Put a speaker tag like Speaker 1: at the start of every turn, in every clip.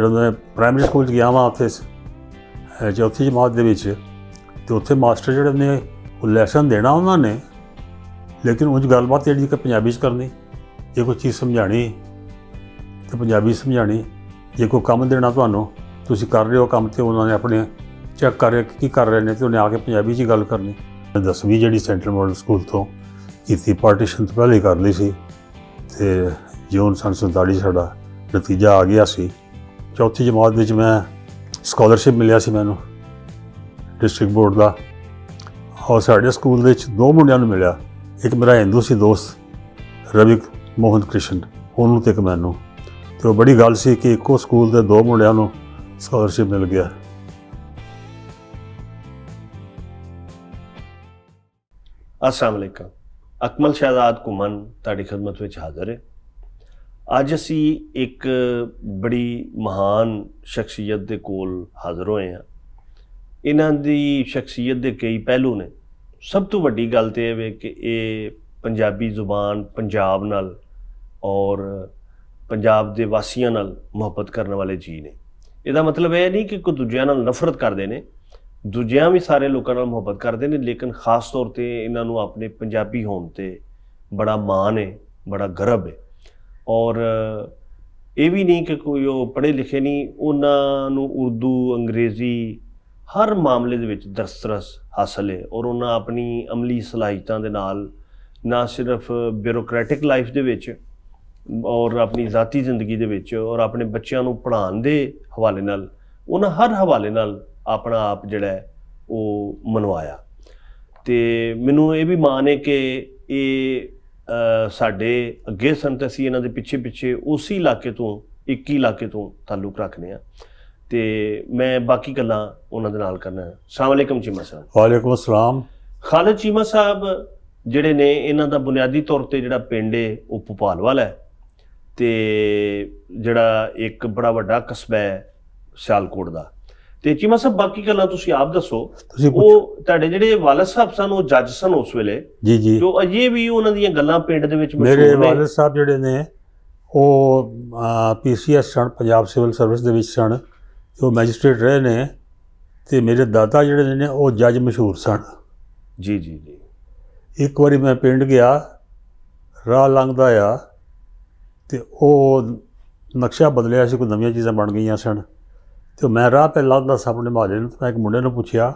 Speaker 1: ਜਦੋਂ ਮੈਂ primary school 'ਚ ਗਿਆ ਵਾਂ ਉੱਥੇ ਚੌਥੀ ਜਮਾਤ ਦੇ ਵਿੱਚ ਤੇ ਉੱਥੇ ਮਾਸਟਰ ਜਿਹੜੇ ਨੇ ਉਹ ਲੈਸਨ ਦੇਣਾ ਉਹਨਾਂ ਨੇ ਲੇਕਿਨ ਉਹ ਗੱਲਬਾਤ ਜਿਹੜੀ ਕਿ ਪੰਜਾਬੀ 'ਚ ਕਰਨੀ ਜੇ ਕੋਈ ਚੀਜ਼ ਸਮਝਾਣੀ ਤੇ ਪੰਜਾਬੀ ਸਮਝਾਣੀ ਜੇ ਕੋਈ ਕੰਮ ਦੇਣਾ ਤੁਹਾਨੂੰ ਤੁਸੀਂ ਕਰ ਰਹੇ ਹੋ ਕੰਮ ਤੇ ਉਹਨਾਂ ਨੇ ਆਪਣੇ ਚੈੱਕ ਕਰ ਰਿਹਾ ਕੀ ਕਰ ਰਹੇ ਨੇ ਤੇ ਉਹਨੇ ਆ ਕੇ ਪੰਜਾਬੀ 'ਚ ਗੱਲ ਕਰਨੀ ਮੈਂ 10ਵੀਂ ਜਿਹੜੀ ਸੈਂਟਰਲ ਮਾਡਲ ਸਕੂਲ ਤੋਂ ਕੀਤੀ ਪਾਰਟੀਸ਼ਨ ਤੋਂ ਪਹਿਲੇ ਕਰ ਲਈ ਸੀ ਤੇ ਜੂਨ 1947 ਸਾਡਾ ਨਤੀਜਾ ਆ ਗਿਆ ਸੀ ਚੌਥੀ ਜਮਾਤ ਵਿੱਚ ਮੈਂ ਸਕਾਲਰਸ਼ਿਪ ਮਿਲਿਆ ਸੀ ਮੈਨੂੰ ਡਿਸਟ੍ਰਿਕਟ ਬੋਰਡ ਦਾ ਔਰ ਸਾਡੇ ਸਕੂਲ ਦੇ ਵਿੱਚ ਦੋ ਮੁੰਡਿਆਂ ਨੂੰ ਮਿਲਿਆ ਇੱਕ ਮੇਰਾ ਹਿੰਦੂ ਸੀ ਦੋਸਤ ਰਵੀ ਮੋਹਨ ਕ੍ਰਿਸ਼ਨ ਉਹਨੂੰ ਤੇ ਇੱਕ ਮੈਨੂੰ ਤੇ ਉਹ ਬੜੀ ਗੱਲ ਸੀ ਕਿ ਇੱਕੋ ਸਕੂਲ ਦੇ ਦੋ ਮੁੰਡਿਆਂ ਨੂੰ ਸਕਾਲਰਸ਼ਿਪ ਮਿਲ ਗਿਆ
Speaker 2: ਅਸਲਾਮ ਅਕਮਲ ਸ਼ਹਿਜ਼ਾਦ ਕੁਮਨ ਤੁਹਾਡੀ ਖਿਦਮਤ ਵਿੱਚ ਹਾਜ਼ਰ ਹੈ ਅੱਜ ਅਸੀਂ ਇੱਕ ਬੜੀ ਮਹਾਨ ਸ਼ਖਸੀਅਤ ਦੇ ਕੋਲ ਹਾਜ਼ਰ ਹੋਏ ਹਾਂ ਇਹਨਾਂ ਦੀ ਸ਼ਖਸੀਅਤ ਦੇ ਕਈ ਪਹਿਲੂ ਨੇ ਸਭ ਤੋਂ ਵੱਡੀ ਗੱਲ ਤੇ ਇਹ ਵੇ ਕਿ ਇਹ ਪੰਜਾਬੀ ਜ਼ੁਬਾਨ ਪੰਜਾਬ ਨਾਲ ਔਰ ਪੰਜਾਬ ਦੇ ਵਾਸੀਆਂ ਨਾਲ ਮੁਹੱਬਤ ਕਰਨ ਵਾਲੇ ਜੀ ਨੇ ਇਹਦਾ ਮਤਲਬ ਇਹ ਨਹੀਂ ਕਿ ਕੋ ਦੂਜਿਆਂ ਨਾਲ ਨਫ਼ਰਤ ਕਰਦੇ ਨੇ ਦੂਜਿਆਂ ਵੀ ਸਾਰੇ ਲੋਕਾਂ ਨਾਲ ਮੁਹੱਬਤ ਕਰਦੇ ਨੇ ਲੇਕਿਨ ਖਾਸ ਤੌਰ ਤੇ ਇਹਨਾਂ ਨੂੰ ਆਪਣੇ ਪੰਜਾਬੀ ਹੋਣ ਤੇ ਬੜਾ ਮਾਣ ਹੈ ਬੜਾ ਗਰਵ ਹੈ ਔਰ ਇਹ ਵੀ ਨਹੀਂ ਕਿ ਕੋਈ ਉਹ ਪੜ੍ਹੇ ਲਿਖੇ ਨਹੀਂ ਉਹਨਾਂ ਨੂੰ ਉਰਦੂ ਅੰਗਰੇਜ਼ੀ ਹਰ ਮਾਮਲੇ ਦੇ ਵਿੱਚ ਦਰਸਰਸ ਹਾਸਲ ਹੈ ਔਰ ਉਹਨਾਂ ਆਪਣੀ ਅਮਲੀ ਸਲਾਹਤਾਂ ਦੇ ਨਾਲ ਨਾ ਸਿਰਫ ਬਿਊਰੋਕ੍ਰੈਟਿਕ ਲਾਈਫ ਦੇ ਵਿੱਚ ਔਰ ਆਪਣੀ ਜ਼ਾਤੀ ਜ਼ਿੰਦਗੀ ਦੇ ਵਿੱਚ ਔਰ ਆਪਣੇ ਬੱਚਿਆਂ ਨੂੰ ਪੜ੍ਹਾਉਣ ਦੇ ਹਵਾਲੇ ਨਾਲ ਉਹਨਾਂ ਹਰ ਹਵਾਲੇ ਨਾਲ ਆਪਣਾ ਆਪ ਜਿਹੜਾ ਉਹ ਮਨਵਾਇਆ ਤੇ ਮੈਨੂੰ ਇਹ ਵੀ ਮਾਣ ਹੈ ਕਿ ਇਹ ਸਾਡੇ ਅੱਗੇ ਸੰਤ ਅਸੀਂ ਇਹਨਾਂ ਦੇ ਪਿੱਛੇ ਪਿੱਛੇ ਉਸੇ ਇਲਾਕੇ ਤੋਂ ਇੱਕ ਹੀ ਇਲਾਕੇ ਤੋਂ ਤਾਲੁਕ ਰੱਖਦੇ ਆ ਤੇ ਮੈਂ ਬਾਕੀ ਗੱਲਾਂ ਉਹਨਾਂ ਦੇ ਨਾਲ ਕਰਨਾ ਹੈ ਅਸਲਾਮ ਅਲੈਕਮ ਚੀਮਾ ਸਾਹਿਬ
Speaker 1: ਵਾਲੇਕਮ ਅਸਲਾਮ
Speaker 2: ਖਾਲਦ ਚੀਮਾ ਸਾਹਿਬ ਜਿਹੜੇ ਨੇ ਇਹਨਾਂ ਦਾ ਬੁਨਿਆਦੀ ਤੌਰ ਤੇ ਜਿਹੜਾ ਪਿੰਡ ਹੈ ਉਹ ਭੋਪਾਲ ਵਾਲਾ ਹੈ ਤੇ ਜਿਹੜਾ ਇੱਕ ਬੜਾ ਵੱਡਾ ਕਸਬਾ ਹੈ ਸਿਆਲਕੋਟ ਦਾ ਤੇ ਚੀਮਾ ਸਾਹਿਬ ਬਾਕੀ ਗੱਲਾਂ ਤੁਸੀਂ ਆਪ ਦੱਸੋ ਉਹ ਤੁਹਾਡੇ ਜਿਹੜੇ ਵਾਲਦ ਸਾਹਿਬ ਸਨ ਉਹ ਜੱਜ ਸਨ ਉਸ ਵੇਲੇ ਜੀ ਜੀ ਜੋ ਅਜੇ ਵੀ ਉਹਨਾਂ ਦੀਆਂ ਗੱਲਾਂ ਪਿੰਡ ਦੇ ਵਿੱਚ ਮਸ਼ਹੂਰ ਨੇ ਮੇਰੇ ਵਾਲਦ
Speaker 1: ਸਾਹਿਬ ਜਿਹੜੇ ਨੇ ਉਹ ਪੀਸੀਐਸ ਸਣ ਪੰਜਾਬ ਸਿਵਲ ਸਰਵਿਸ ਦੇ ਵਿੱਚ ਸਣ ਜੋ ਮੈਜਿਸਟ੍ਰੇਟ ਰਹੇ ਨੇ ਤੇ ਮੇਰੇ ਦਾਦਾ ਜਿਹੜੇ ਨੇ ਉਹ ਜੱਜ ਮਸ਼ਹੂਰ ਸਨ ਜੀ ਜੀ ਜੀ ਇੱਕ ਵਾਰੀ ਮੈਂ ਪਿੰਡ ਗਿਆ ਰਾਹ ਲੰਘਦਾ ਆ ਤੇ ਉਹ ਨਕਸ਼ਾ ਬਦਲਿਆ ਸੀ ਕੋਈ ਨਵੀਆਂ ਚੀਜ਼ਾਂ ਬਣ ਗਈਆਂ ਸਨ ਤੇ ਮੈਂ ਰਾਹ ਪੈ ਲੱਗਦਾ ਸਭ ਆਪਣੇ ਮਹੱਲੇ ਨੂੰ ਮੈਂ ਇੱਕ ਮੁੰਡੇ ਨੂੰ ਪੁੱਛਿਆ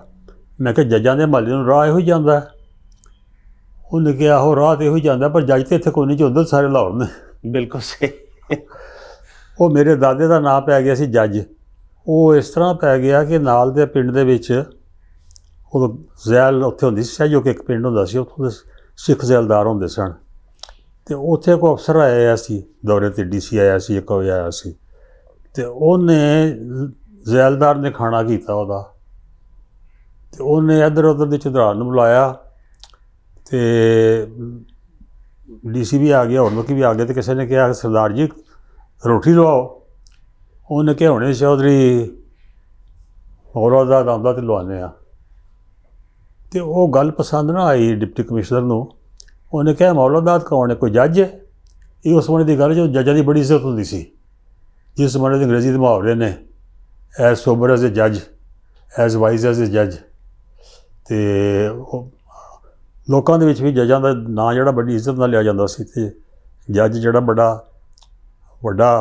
Speaker 1: ਮੈਂ ਕਿਹਾ ਜੱਜਾਂ ਦੇ ਮਹੱਲੇ ਨੂੰ ਰਾਹ ਇਹੋ ਹੀ ਜਾਂਦਾ ਉਹਨੇ ਕਿਹਾ ਉਹ ਰਾਹ ਤੇ ਇਹੋ ਹੀ ਜਾਂਦਾ ਪਰ ਜੱਜ ਤੇ ਇੱਥੇ ਕੋਈ ਨਹੀਂ ਚੁੰਦਲ ਸਾਰੇ ਲਾਹੌਰ ਨੇ ਬਿਲਕੁਲ ਸਹੀ ਉਹ ਮੇਰੇ ਦਾਦੇ ਦਾ ਨਾਂ ਪੈ ਗਿਆ ਸੀ ਜੱਜ ਉਹ ਇਸ ਤਰ੍ਹਾਂ ਪੈ ਗਿਆ ਕਿ ਨਾਲ ਦੇ ਪਿੰਡ ਦੇ ਵਿੱਚ ਉਹ ਜ਼ੈਲ ਉੱਥੇ ਹੁੰਦੀ ਸੀ ਜੋ ਕਿ ਇੱਕ ਪਿੰਡ ਹੁੰਦਾ ਸੀ ਉੱਥੋਂ ਦੇ ਸਿੱਖ ਜ਼ੈਲਦਾਰ ਹੁੰਦੇ ਸਨ ਤੇ ਉੱਥੇ ਕੋ ਅਫਸਰ ਆਇਆ ਸੀ ਦੌਰੇ ਤੇ ਡੀਸੀ ਆਇਆ ਸੀ ਇੱਕ ਆਇਆ ਸੀ ਤੇ ਉਹਨੇ ਜ਼ੈਲਦਾਰ ਨੇ ਖਾਣਾ ਕੀਤਾ ਉਹਦਾ ਤੇ ਉਹਨੇ ਇੱਧਰ ਉੱਧਰ ਦੇ ਚੌਧਰਾਨ ਨੂੰ ਬੁਲਾਇਆ ਤੇ ਡੀਸੀ ਵੀ ਆ ਗਿਆ ਹੋਰ ਲੋਕੀ ਵੀ ਆ ਗਏ ਤੇ ਕਿਸੇ ਨੇ ਕਿਹਾ ਸਰਦਾਰ ਜੀ ਰੋਟੀ ਲਵਾਓ ਉਹਨੇ ਕਿਹਾ ਹੁਣੇ ਚੌਧਰੀ ਹੋਰੋਦਾ ਦਾ ਨਾਮ ਤੇ ਲਵਾਨੇ ਆ ਤੇ ਉਹ ਗੱਲ ਪਸੰਦ ਨਾ ਆਈ ਡਿਪਟੀ ਕਮਿਸ਼ਨਰ ਨੂੰ ਉਹਨੇ ਕਿਹਾ ਮੌਲਦਾਦ ਕੌਣ ਹੈ ਕੋਈ ਜੱਜ ਹੈ ਇਹ ਉਸ ਸਮੇਂ ਦੀ ਗੱਲ ਜੋ ਜੱਜਾਂ ਦੀ ਬੜੀ ਇੱਜ਼ਤ ਹੁੰਦੀ ਸੀ ਜਿਸ ਸਮੇਂ ਦੇ ਅੰਗਰੇਜ਼ੀ ਦੇ ਮੁਹਾਵਰੇ ਨੇ ਐਸ ਸੋਬਰ ਐਸ ਅ ਜੱਜ ਐਸ ਵਾਈਜ਼ ਐਸ ਅ ਜੱਜ ਤੇ ਲੋਕਾਂ ਦੇ ਵਿੱਚ ਵੀ ਜੱਜਾਂ ਦਾ ਨਾਂ ਜਿਹੜਾ ਬੜੀ ਇੱਜ਼ਤ ਨਾਲ ਲਿਆ ਜਾਂਦਾ ਸੀ ਤੇ ਜੱਜ ਜਿਹੜਾ ਬੜਾ ਵੱਡਾ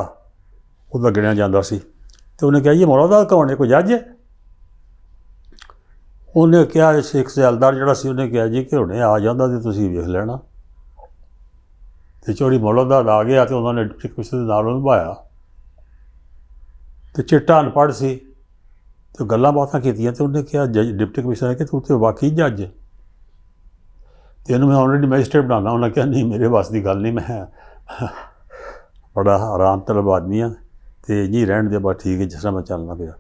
Speaker 1: ਉਹਦਾ ਗਿਣਿਆ ਜਾਂਦਾ ਸੀ ਤੇ ਉਹਨੇ ਕਿਹਾ ਇਹ ਦਾ ਕੌਣ ਹੈ ਕੋਈ ਜੱਜ ਹੈ ਉਹਨੇ ਕਿਹਾ ਇੱਕ ਜ਼ਲਦਾਰ ਜਿਹੜਾ ਸੀ ਉਹਨੇ ਕਿਹਾ ਜੀ ਕਿ ਹੁਣੇ ਆ ਜਾਂਦਾ ਤੇ ਤੁਸੀਂ ਵੇਖ ਲੈਣਾ ਤੇ ਚੋਰੀ ਦਾ ਆ ਗਿਆ ਤੇ ਉਹਨਾਂ ਨੇ ਕਿਸੇ ਦੇ ਨਾਲ ਉਹਨੂੰ ਭਾਇਆ ਤੇ ਚਿੱਟਾ ਅਨਪੜ ਸੀ ਤੇ ਗੱਲਾਂ ਬਾਤਾਂ ਕੀਤੀਆਂ ਤੇ ਉਹਨੇ ਕਿਹਾ ਜੱਜ ਡਿਪਟੀ ਕਮਿਸ਼ਨਰ ਕਿ ਤੂੰ ਤੇ ਵਾਕਈ ਜੱਜ ਹੈ ਤੇ ਇਹਨੂੰ ਮੈਂ ਆਲਰੇਡੀ ਮੈਜਿਸਟ੍ਰੇਟ ਬਣਾਉਣਾ ਉਹਨਾਂ ਕਿਹਾ ਨਹੀਂ ਮੇਰੇ ਵਾਸ ਦੀ ਗੱਲ ਨਹੀਂ ਮੈਂ ਬੜਾ ਆਰਾਮ ਤਲਬ ਆਦਮੀ ਆ ਤੇ ਜੀ ਰਹਿਣ ਦੇ ਬਾ ਠੀਕ ਹੈ ਜਿਸ ਤਰ੍ਹਾਂ ਮੈਂ ਚੱਲਣਾ ਪਿਆ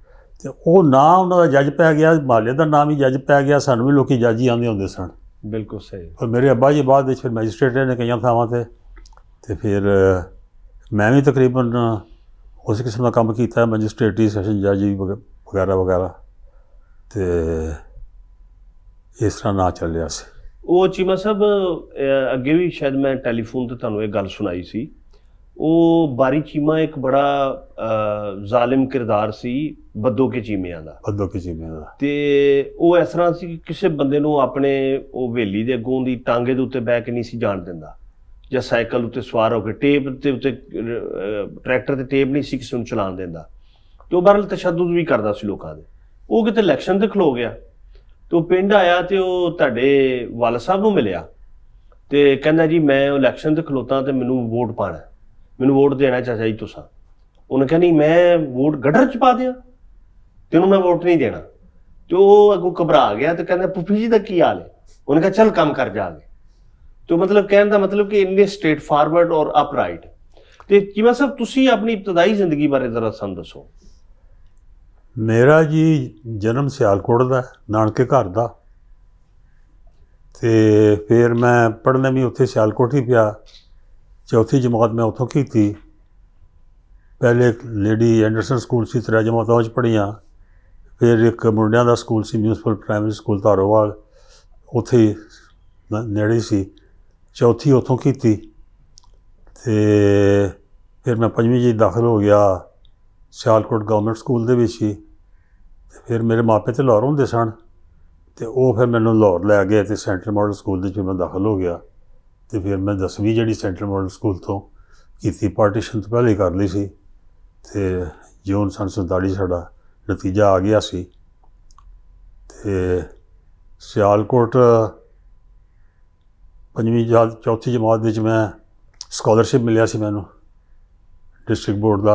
Speaker 1: ਤੇ ਉਹ ਨਾ ਉਹਨਾਂ ਦਾ ਜੱਜ ਪੈ ਗਿਆ ਮਾਲੇ ਦਾ ਨਾਮ ਹੀ ਜੱਜ ਪੈ ਗਿਆ ਸਾਨੂੰ ਵੀ ਲੋਕੀ ਜੱਜ ਹੀ ਆਉਂਦੇ ਹੁੰਦੇ ਸਨ ਬਿਲਕੁਲ ਸਹੀ ਪਰ ਮੇਰੇ ਅੱਬਾ ਜੀ ਬਾਅਦ ਵਿੱਚ ਫਿਰ ਮੈਜਿਸਟ੍ਰੇਟ ਨੇ ਕਈਆਂ ਥਾਵਾਂ ਤੇ ਤੇ ਫਿਰ ਮੈਂ ਵੀ ਤਕਰੀਬਨ ਉਸ ਕਿਸਮ ਦਾ ਕੰਮ ਕੀਤਾ ਮੈਜਿਸਟ੍ਰੇਟਰੀ ਸੈਸ਼ਨ ਜੱਜ ਵਗੈਰਾ ਵਗੈਰਾ ਤੇ ਇਸ ਤਰ੍ਹਾਂ ਨਾ ਚੱਲਿਆ ਸੀ
Speaker 2: ਉਹ ਚੀਮਾ ਸਾਹਿਬ ਅੱਗੇ ਵੀ ਸ਼ਾਇਦ ਮੈਂ ਟੈਲੀਫੋਨ ਤੇ ਤੁਹਾਨੂੰ ਇਹ ਗੱਲ ਸੁਣਾਈ ਸੀ ਉਹ ਬਾਰੀ ਚੀਮਾ ਇੱਕ ਬੜਾ ਜ਼ਾਲਿਮ ਕਿਰਦਾਰ ਸੀ ਬੱਦੋ ਕੇ ਚੀਮਿਆਂ ਦਾ ਬੱਦੋ ਕੇ ਚੀਮਿਆਂ ਦਾ ਤੇ ਉਹ ਇਸ ਤਰ੍ਹਾਂ ਸੀ ਕਿ ਕਿਸੇ ਬੰਦੇ ਨੂੰ ਆਪਣੇ ਉਹ ਹਵੇਲੀ ਦੇ ਅੱਗੋਂ ਦੀ ਟਾਂਗੇ ਦੇ ਉੱਤੇ ਬੈ ਕੇ ਨਹੀਂ ਸੀ ਜਾਣ ਦਿੰਦਾ ਜਾਂ ਸਾਈਕਲ ਉੱਤੇ ਸਵਾਰ ਹੋ ਕੇ ਟੇਪ ਤੇ ਉੱਤੇ ਟਰੈਕਟਰ ਤੇ ਟੇਪ ਨਹੀਂ ਸੀ ਕਿਸੇ ਨੂੰ ਚਲਾਣ ਦਿੰਦਾ ਤੇ ਉਹ ਬਰਲ ਤਸ਼ੱਦਦ ਵੀ ਕਰਦਾ ਸੀ ਲੋਕਾਂ ਦੇ ਉਹ ਕਿਤੇ ਇਲੈਕਸ਼ਨ ਤੇ ਖਲੋ ਗਿਆ ਤੇ ਉਹ ਪਿੰਡ ਆਇਆ ਤੇ ਉਹ ਤੁਹਾਡੇ ਵਾਲ ਸਾਹਿਬ ਨੂੰ ਮਿਲਿਆ ਤੇ ਕਹਿੰਦਾ ਜੀ ਮੈਂ ਇਲੈਕਸ਼ਨ ਤੇ ਖਲੋਤਾ ਤੇ ਮੈਨੂੰ ਵੋਟ ਪਾਣਾ ਮੈਨੂੰ ਵੋਟ ਦੇਣਾ ਚਾਚਾ ਜੀ ਤੁਸੀਂ ਉਹਨੇ ਨਹੀਂ ਮੈਂ ਵੋਟ ਗੱਡਰ ਚ ਪਾ ਦਿਆਂ ਤੈਨੂੰ ਮੈਂ ਵੋਟ ਨਹੀਂ ਦੇਣਾ ਤੇ ਉਹ ਅਗੋਂ ਘਬਰਾ ਗਿਆ ਤੇ ਕਹਿੰਦਾ ਪੁੱਪੀ ਜੀ ਦਾ ਕੀ ਹਾਲ ਹੈ ਉਹਨੇ ਕਿਹਾ ਚੱਲ ਕੰਮ ਕਰ ਜਾਗੇ ਤੋ ਮਤਲਬ ਕਹਿਣ ਦਾ ਮਤਲਬ ਕਿ ਇੰਨੇ ਸਟੇਟ ਫਾਰਵਰਡ ਔਰ ਅਪਰਾਈਟ ਤੇ ਕਿਵੇਂ ਸਭ ਤੁਸੀਂ ਆਪਣੀ ਇਬਤਦਾਈ ਜ਼ਿੰਦਗੀ ਬਾਰੇ ਜ਼ਰਾ ਸਾਨੂੰ ਦੱਸੋ
Speaker 1: ਮੇਰਾ ਜੀ ਜਨਮ ਸਿਆਲਕੋਟ ਦਾ ਨਾਨਕੇ ਘਰ ਦਾ ਤੇ ਫਿਰ ਮੈਂ ਪੜ੍ਹਨੇ ਵੀ ਉੱਥੇ ਸਿਆਲਕੋਟ ਹੀ ਪਿਆ ਚੌਥੀ ਜਮਾਤ ਮੈਂ ਉੱਥੋਂ ਕੀਤੀ ਪਹਿਲੇ ਲੇਡੀ ਐਂਡਰਸਨ ਸਕੂਲ ਸੀ ਤਰਾ ਜਮਾਤ ਉਹ ਚ ਪੜ੍ਹੀਆਂ ਫਿਰ ਇੱਕ ਮੁੰਡਿਆਂ ਦਾ ਸਕੂਲ ਸੀ ਮਿਊਨਿਸਪਲ ਪ੍ਰਾਇਮਰੀ ਸਕੂਲ ਧਾਰੋਵਾਲ ਉੱਥੇ ਨੇੜੇ ਸੀ ਚੌਥੀ ਉਥੋਂ ਕੀਤੀ ਤੇ ਫਿਰ ਮੈਂ ਪੰਜਵੀਂ ਜੀ ਦਾਖਲ ਹੋ ਗਿਆ ਸਿਆਲਕੋਟ ਗਵਰਨਮੈਂਟ ਸਕੂਲ ਦੇ ਵਿੱਚ ਹੀ ਤੇ ਫਿਰ ਮੇਰੇ ਮਾਪੇ ਤੇ ਲਾਹੌਰ ਹੁੰਦੇ ਸਨ ਤੇ ਉਹ ਫਿਰ ਮੈਨੂੰ ਲਾਹੌਰ ਲੈ ਗਏ ਤੇ ਸੈਂਟਰ ਮਾਡਲ ਸਕੂਲ ਦੇ ਵਿੱਚ ਮੈਂ ਦਾਖਲ ਹੋ ਗਿਆ ਤੇ ਫਿਰ ਮੈਂ 10ਵੀਂ ਜਿਹੜੀ ਸੈਂਟਰ ਮਾਡਲ ਸਕੂਲ ਤੋਂ ਕੀਤੀ ਪਾਰਟੀਸ਼ਨ ਤੋਂ ਪਹਿਲੇ ਕਰ ਲਈ ਸੀ ਤੇ ਜੂਨ 1947 ਸਾਡਾ ਨਤੀਜਾ ਆ ਗਿਆ ਸੀ ਤੇ ਸਿਆਲਕੋਟ ਪੰਜਵੀਂ ਜਾਂ ਚੌਥੀ ਜਮਾਤ ਵਿੱਚ ਮੈਂ ਸਕਾਲਰਸ਼ਿਪ ਮਿਲਿਆ ਸੀ ਮੈਨੂੰ ਡਿਸਟ੍ਰਿਕਟ ਬੋਰਡ ਦਾ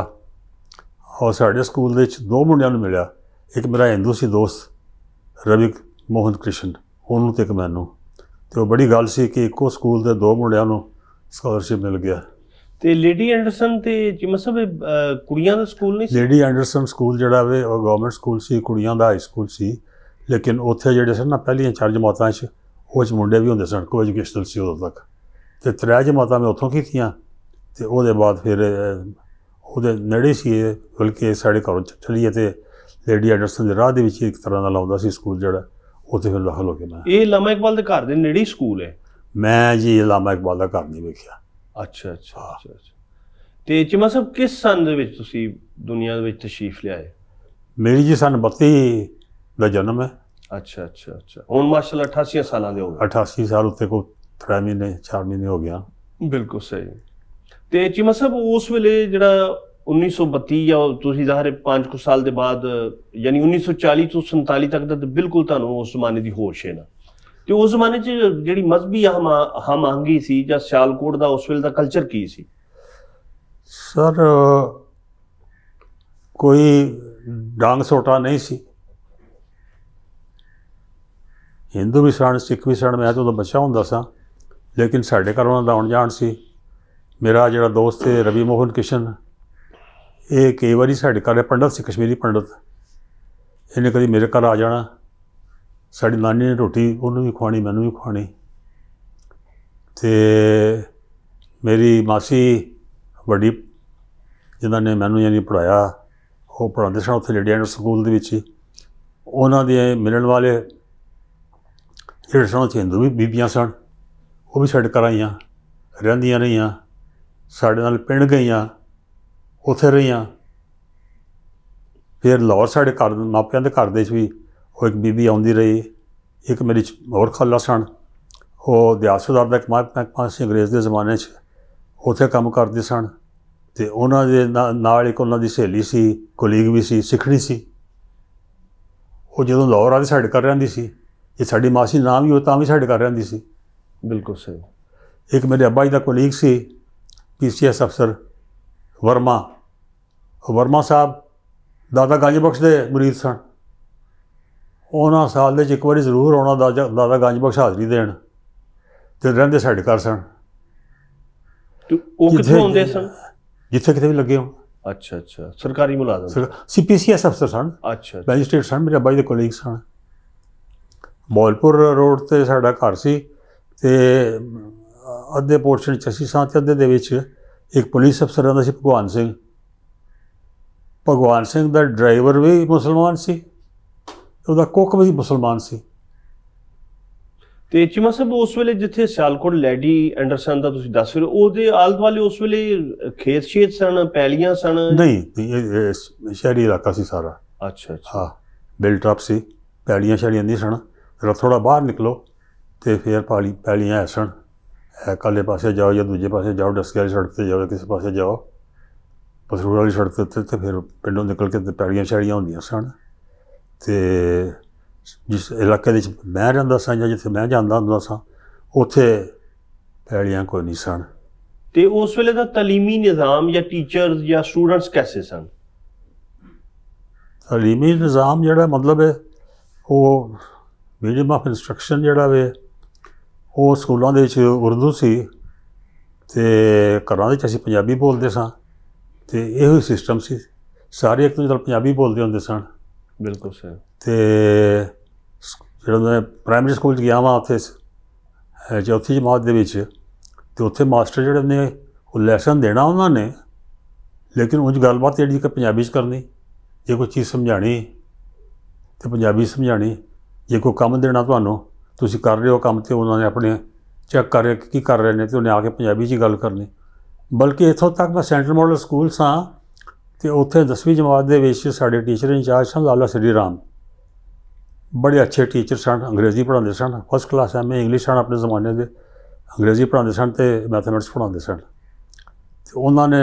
Speaker 1: ਔਰ ਸਾਡੇ ਸਕੂਲ ਦੇ ਵਿੱਚ ਦੋ ਮੁੰਡਿਆਂ ਨੂੰ ਮਿਲਿਆ ਇੱਕ ਮੇਰਾ ਹਿੰਦੂ ਸੀ ਦੋਸਤ ਰਵਿਕ ਮੋਹਨ ਕ੍ਰਿਸ਼ਨ ਉਹਨੂੰ ਤੇ ਇੱਕ ਮੈਨੂੰ ਤੇ ਉਹ ਬੜੀ ਗੱਲ ਸੀ ਕਿ ਇੱਕੋ ਸਕੂਲ ਦੇ ਦੋ ਮੁੰਡਿਆਂ ਨੂੰ ਸਕਾਲਰਸ਼ਿਪ ਮਿਲ ਗਿਆ
Speaker 2: ਤੇ ਲੇਡੀ ਐਂਡਰਸਨ ਤੇ ਜਿਮਸਬ ਕੁੜੀਆਂ ਦਾ ਸਕੂਲ ਨਹੀਂ ਸੀ ਲੇਡੀ
Speaker 1: ਐਂਡਰਸਨ ਸਕੂਲ ਜਿਹੜਾ ਵੇ ਉਹ ਗਵਰਨਮੈਂਟ ਸਕੂਲ ਸੀ ਕੁੜੀਆਂ ਦਾ ਹਾਈ ਸਕੂਲ ਸੀ ਲੇਕਿਨ ਉੱਥੇ ਜਿਹੜੇ ਸਨ ਨਾ ਪਹਿਲੀਆਂ ਚਾਰ ਜਮਾਤਾਂ 'ਚ ਉਹ ਚ ਮੁੰਡੇ ਵੀ ਹੁੰਦੇ ਸਨ ਕੋ ਐਜੂਕੇਸ਼ਨਲ ਸੀ ਉਦੋਂ ਤੱਕ ਤੇ ਤਰੇ ਜਮਾਤਾਂ ਮੈਂ ਉੱਥੋਂ ਕੀਤੀਆਂ ਤੇ ਉਹਦੇ ਬਾਅਦ ਫਿਰ ਉਹਦੇ ਨੇੜੇ ਸੀ ਬਲਕਿ ਸਾਡੇ ਘਰੋਂ ਚੱਲੀ ਤੇ ਲੇਡੀ ਐਡਰਸਨ ਦੇ ਰਾਹ ਦੇ ਵਿੱਚ ਇੱਕ ਤਰ੍ਹਾਂ ਦਾ ਲਾਉਂਦਾ ਸੀ ਸਕੂਲ ਜਿਹੜਾ ਉੱਥੇ ਫਿਰ
Speaker 2: ਦਾਖਲ ਹੋ ਕੇ ਮੈਂ ਇਹ ਲਾਮਾ ਇਕਬਾਲ ਦੇ ਘਰ ਦੇ ਨੇੜੇ ਸਕੂਲ ਹੈ ਮੈਂ ਜੀ ਲਾਮਾ ਇਕਬਾਲ ਦਾ ਘਰ ਨਹੀਂ ਵੇਖਿਆ ਅੱਛਾ ਅੱਛਾ ਅੱਛਾ ਤੇ ਚਿਮਾ ਸਾਹਿਬ ਕਿਸ ਸਨ ਦੇ ਵਿੱਚ ਤੁਸੀਂ ਦੁਨੀਆ ਦੇ ਵਿੱਚ ਤਸ਼ਰੀਫ ਲਿਆਏ
Speaker 1: ਮੇਰੀ ਜੀ ਸਨ 32 ਦਾ ਜਨਮ ਹੈ
Speaker 2: ਅੱਛਾ ਅੱਛਾ ਅੱਛਾ ਹੁਣ ਮਾਸ਼ਾਅੱਲਾ 88 ਸਾਲਾਂ ਦੇ ਹੋ ਗਏ 88
Speaker 1: ਸਾਲ ਉੱਤੇ ਕੋ 3 ਮਹੀਨੇ 4 ਮਹੀਨੇ ਹੋ ਗਿਆ
Speaker 2: ਬਿਲਕੁਲ ਸਹੀ ਤੇ ਚਿਮਾ ਸਾਹਿਬ ਉਸ ਵੇਲੇ ਜਿਹੜਾ 1932 ਜਾਂ ਤੁਸੀਂ ਜ਼ਾਹਰ 5 ਕੁ ਸਾਲ ਦੇ ਬਾਅਦ ਯਾਨੀ 1940 ਤੋਂ 47 ਤੱਕ ਦਾ ਬਿਲਕੁਲ ਤੁਹਾਨੂੰ ਉਸ ਜ਼ਮਾਨੇ ਦੀ ਹੋਸ਼ ਹੈ ਨਾ ਤੇ ਉਸ ਜ਼ਮਾਨੇ 'ਚ ਜਿਹੜੀ ਮਜ਼ਬੀ ਹਮ ਹਮਾਂਗੀ ਸੀ ਜਾਂ ਸ਼ਾਲਕੋਟ ਦਾ ਉਸ ਵੇਲੇ ਦਾ ਕਲਚਰ ਕੀ ਸੀ
Speaker 1: ਸਰ ਕੋਈ ਡਾਂਗ ਸੋਟਾ ਨਹੀਂ ਸੀ ਹਿੰਦੂ ਵੀ ਸਣ ਸਿੱਖ ਵੀ ਸਣ ਮੈਂ ਤਾਂ ਬੱਚਾ ਹੁੰਦਾ ਸਾਂ ਲੇਕਿਨ ਸਾਡੇ ਘਰ ਉਹਨਾਂ ਦਾ ਆਉਣ ਜਾਣ ਸੀ ਮੇਰਾ ਜਿਹੜਾ ਦੋਸਤ ਹੈ ਰਵੀ ਮੋਹਨ ਕਿਸ਼ਨ ਇਹ ਕਈ ਵਾਰੀ ਸਾਡੇ ਘਰ ਪੰਡਤ ਸੀ ਕਸ਼ਮੀਰੀ ਪੰਡਤ ਇਹਨੇ ਕਦੀ ਮੇਰੇ ਘਰ ਆ ਜਾਣਾ ਸਾਡੀ ਨਾਨੀ ਨੇ ਰੋਟੀ ਉਹਨੂੰ ਵੀ ਖਵਾਣੀ ਮੈਨੂੰ ਵੀ ਖਵਾਣੀ ਤੇ ਮੇਰੀ ਮਾਸੀ ਵੱਡੀ ਜਿਨ੍ਹਾਂ ਨੇ ਮੈਨੂੰ ਯਾਨੀ ਪੜਾਇਆ ਉਹ ਪੜਾਉਂਦੇ ਸਨ ਉੱਥੇ ਲੇਡੀਆਂ ਸਕੂਲ ਦੇ ਵਿੱਚ ਉਹਨਾਂ ਦੇ ਮਿਲਣ ਵਾਲੇ ਢੇੜਸਾ ਚ ਹਿੰਦੂ ਵੀ ਬੀਬੀਆਂ ਸਣ ਉਹ ਵੀ ਸਾਡੇ ਘਰ ਆਈਆਂ ਰਹਿੰਦੀਆਂ ਰਹੀਆਂ ਸਾਡੇ ਨਾਲ ਪਿੰਡ ਗਈਆਂ ਉੱਥੇ ਰਹੀਆਂ ਫਿਰ ਲਾਹੌਰ ਸਾਡੇ ਘਰ ਮਾਪਿਆਂ ਦੇ ਘਰ ਦੇ ਵਿੱਚ ਵੀ ਉਹ ਇੱਕ ਬੀਬੀ ਆਉਂਦੀ ਰਹੀ ਇੱਕ ਮੇਰੀ ਹੋਰ ਖਾਲਾ ਸਣ ਉਹ ਦਿਆਸਦਾਰ ਦਾ ਕਮਾਤ ਮਹਿਕਮਾ ਸੀ ਅੰਗਰੇਜ਼ ਦੇ ਜ਼ਮਾਨੇ 'ਚ ਉੱਥੇ ਕੰਮ ਕਰਦੇ ਸਨ ਤੇ ਉਹਨਾਂ ਦੇ ਨਾਲ ਇੱਕ ਉਹਨਾਂ ਦੀ ਸਹੇਲੀ ਸੀ ਕੋਲੀਗ ਵੀ ਸੀ ਸਿੱਖਣੀ ਸੀ ਉਹ ਜਦੋਂ ਲਾਹੌਰ ਆਦੀ ਸਾਡੇ ਕਰ ਰਹਿੰਦੀ ਸੀ ਇਹ ਸਾਡੀ ਮਾਸੀ ਨਾਮ ਹੀ ਹੋ ਤਾਂ ਵੀ ਸਾਡੇ ਘਰ ਰਹਿੰਦੀ ਸੀ ਬਿਲਕੁਲ ਸਹੀ ਇੱਕ ਮੇਰੇ ਅੱਬਾ ਜੀ ਦਾ ਕੋਲੀਗ ਸੀ ਪੀਸੀਐਸ ਅਫਸਰ ਵਰਮਾ ਵਰਮਾ ਸਾਹਿਬ ਦਾਦਾ ਗੰਜ ਬਖਸ਼ ਦੇ ਮਰੀਦ ਸਨ ਉਹਨਾਂ ਸਾਲ ਦੇ ਚ ਇੱਕ ਵਾਰੀ ਜ਼ਰੂਰ ਆਉਣਾ ਦਾਦਾ ਦਾਦਾ ਬਖਸ਼ ਹਾਜ਼ਰੀ ਦੇਣ ਤੇ ਰਹਿੰਦੇ ਸਾਡੇ ਘਰ ਸਨ
Speaker 2: ਉਹ ਕਿੱਥੇ ਹੁੰਦੇ ਸਨ
Speaker 1: ਜਿੱਥੇ ਕਿਤੇ ਵੀ ਲੱਗੇ ਹੋ
Speaker 2: ਅੱਛਾ ਅੱਛਾ ਸਰਕਾਰੀ ਮੁਲਾਜ਼ਮ
Speaker 1: ਸੀ ਪੀਸੀਐਸ ਅਫਸਰ ਸਨ ਅੱਛਾ ਮੈਜਿਸਟ੍ਰੇਟ ਸਨ ਮੇਰੇ ਅੱਬਾ ਜੀ ਦੇ ਕੋਲੀਗ ਸਨ ਬੋਲਪੁਰ ਰੋਡ ਤੇ ਸਾਡਾ ਘਰ ਸੀ ਤੇ ਅੱਧੇ ਪੋਰਸ਼ਨ ਚ ਅਸੀਂ ਤੇ ਅੱਧੇ ਦੇ ਵਿੱਚ ਇੱਕ ਪੁਲਿਸ ਅਫਸਰ ਹੁੰਦਾ ਸੀ ਭਗਵਾਨ ਸਿੰਘ ਭਗਵਾਨ ਸਿੰਘ ਦਾ ਡਰਾਈਵਰ ਵੀ ਮੁਸਲਮਾਨ ਸੀ ਉਹਦਾ ਕੁੱਕ ਵੀ ਮੁਸਲਮਾਨ ਸੀ
Speaker 2: ਤੇ ਚੀਮਾ ਸਭ ਉਸ ਵੇਲੇ ਜਿੱਥੇ ਸਿਆਲਕੋਟ ਲੈਡੀ ਐਂਡਰਸਨ ਦਾ ਤੁਸੀਂ ਦੱਸ ਰਹੇ ਹੋ ਉਹਦੇ ਆਲ ਦੁਆਲੇ ਉਸ ਵੇਲੇ ਖੇਤ ਸ਼ੇਤ ਸਨ ਪੈਲੀਆਂ ਸਨ ਨਹੀਂ
Speaker 1: ਸ਼ਹਿਰੀ ਇਲਾਕਾ ਸੀ ਸਾਰਾ ਅੱਛਾ ਅੱਛਾ ਹਾਂ ਬਿਲਟ ਅਪ ਸੀ ਪੈਲੀਆਂ ਸ਼ਹਿਰੀਆਂ ਨਹੀਂ ਸਨ जेल्लै थोड़ा बाह्र निकलो तो फिर पाली पैलियाँ हैसन ऐ काह्ले पास्सै जाओ या दूजे पास जाओ डस्के आह्ली सड़क पर जाओ जां किसै जाओ पथरूड़ वाली सड़क ते तो फिर पिंडों निकल के पैलियां छैड़ियां होंगे सन तो जिस इलाके मैं में रैंह्दा सां जां जित्थै में जांदा कोई नहीं सन
Speaker 2: तो उस वे दा तलीमी निज़ाम या टीचर या स्टूडेंट्स कैसे सन
Speaker 1: तलीमी निज़ाम जोड़ा मतलब है वो ਮੀਡੀਅਮ ਆਫ ਇਨਸਟਰਕਸ਼ਨ ਜਿਹੜਾ ਵੇ ਉਹ ਸਕੂਲਾਂ ਦੇ ਵਿੱਚ ਉਰਦੂ ਸੀ ਤੇ ਘਰਾਂ ਦੇ ਵਿੱਚ ਅਸੀਂ ਪੰਜਾਬੀ ਬੋਲਦੇ ਸਾਂ ਤੇ ਇਹੋ ਹੀ ਸਿਸਟਮ ਸੀ ਸਾਰੇ ਇੱਕ ਦੂਜੇ ਨਾਲ ਪੰਜਾਬੀ ਬੋਲਦੇ ਹੁੰਦੇ ਸਨ ਬਿਲਕੁਲ ਸਰ ਤੇ ਜਦੋਂ ਮੈਂ ਪ੍ਰਾਇਮਰੀ ਸਕੂਲ ਚ ਗਿਆ ਵਾਂ ਉੱਥੇ ਚੌਥੀ ਜਮਾਤ ਦੇ ਵਿੱਚ ਤੇ ਉੱਥੇ ਮਾਸਟਰ ਜਿਹੜੇ ਨੇ ਉਹ ਲੈਸਨ ਦੇਣਾ ਉਹਨਾਂ ਨੇ ਲੇਕਿਨ ਉਹ ਗੱਲਬਾਤ ਜਿਹੜੀ ਕਿ ਪੰਜਾਬੀ ਚ ਕਰਨੀ ਜੇ ਕੋਈ ਚੀਜ਼ ਸਮਝਾਣੀ ਤੇ ਪੰਜਾਬੀ ਸਮਝਾਣੀ ਜੇ ਕੋਈ ਕੰਮ ਦੇਣਾ ਤੁਹਾਨੂੰ ਤੁਸੀਂ ਕਰ ਰਹੇ ਹੋ ਕੰਮ ਤੇ ਉਹਨਾਂ ਨੇ ਆਪਣੇ ਚੈੱਕ ਕਰ ਕੀ ਕਰ ਰਹੇ ਨੇ ਤੇ ਉਹਨੇ ਆ ਕੇ ਪੰਜਾਬੀ 'ਚ ਗੱਲ ਕਰਨੀ ਬਲਕਿ ਇਥੋਂ ਤੱਕ ਮੈਂ ਸੈਂਟਰਲ ਮਾਡਲ ਸਕੂਲ ਸਾਂ ਤੇ ਉੱਥੇ 10ਵੀਂ ਜਮਾਤ ਦੇ ਵਿੱਚ ਸਾਡੇ ਟੀਚਰ ਇੰਚਾਰਜ ਸਨ ਲਾਲਾ ਸ੍ਰੀ ਰਾਮ ਬੜੇ ਅੱਛੇ ਟੀਚਰ ਸਨ ਅੰਗਰੇਜ਼ੀ ਪੜ੍ਹਾਉਂਦੇ ਸਨ ਫਸਟ ਕਲਾਸ ਐਮਏ ਇੰਗਲਿਸ਼ ਸਨ ਆਪਣੇ ਜ਼ਮਾਨੇ ਦੇ ਅੰਗਰੇਜ਼ੀ ਪੜ੍ਹਾਉਂਦੇ ਸਨ ਤੇ ਮੈਥਮੈਟਿਕਸ ਪੜ੍ਹਾਉਂਦੇ ਸਨ ਤੇ ਉਹਨਾਂ ਨੇ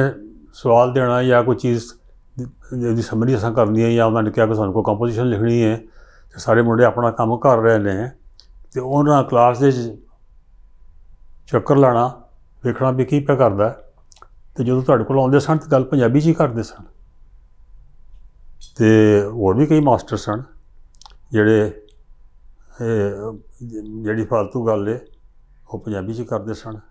Speaker 1: ਸਵਾਲ ਦੇਣਾ ਜਾਂ ਕੋਈ ਚੀਜ਼ ਦੀ ਸਮਰੀ ਅਸਾਂ ਕਰਨੀ ਹੈ ਜਾਂ ਉਹਨਾਂ ਨੇ ਕਿਹਾ ਕਿ ਸਾਨੂੰ ਕੋਈ ਕੰਪੋਜੀਸ਼ਨ ਲਿਖਣੀ ਹੈ ਤੇ ਸਾਰੇ ਮੁੰਡੇ ਆਪਣਾ ਕੰਮ ਕਰ ਰਹੇ ਨੇ ਤੇ ਉਹਨਾਂ ਕਲਾਸ ਦੇ ਚੱਕਰ ਲਾਣਾ ਵੇਖਣਾ ਵੀ ਕੀ ਪਿਆ ਕਰਦਾ ਤੇ ਜਦੋਂ ਤੁਹਾਡੇ ਕੋਲ ਆਉਂਦੇ ਸਨ ਤੇ ਗੱਲ ਪੰਜਾਬੀ 'ਚ ਹੀ ਕਰਦੇ ਸਨ ਤੇ ਹੋਰ ਵੀ ਕਈ ਮਾਸਟਰ ਸਨ ਜਿਹੜੇ ਜਿਹੜੀ ਫालतू ਗੱਲ ਏ ਉਹ ਪੰਜਾਬੀ 'ਚ ਕਰਦੇ ਸਨ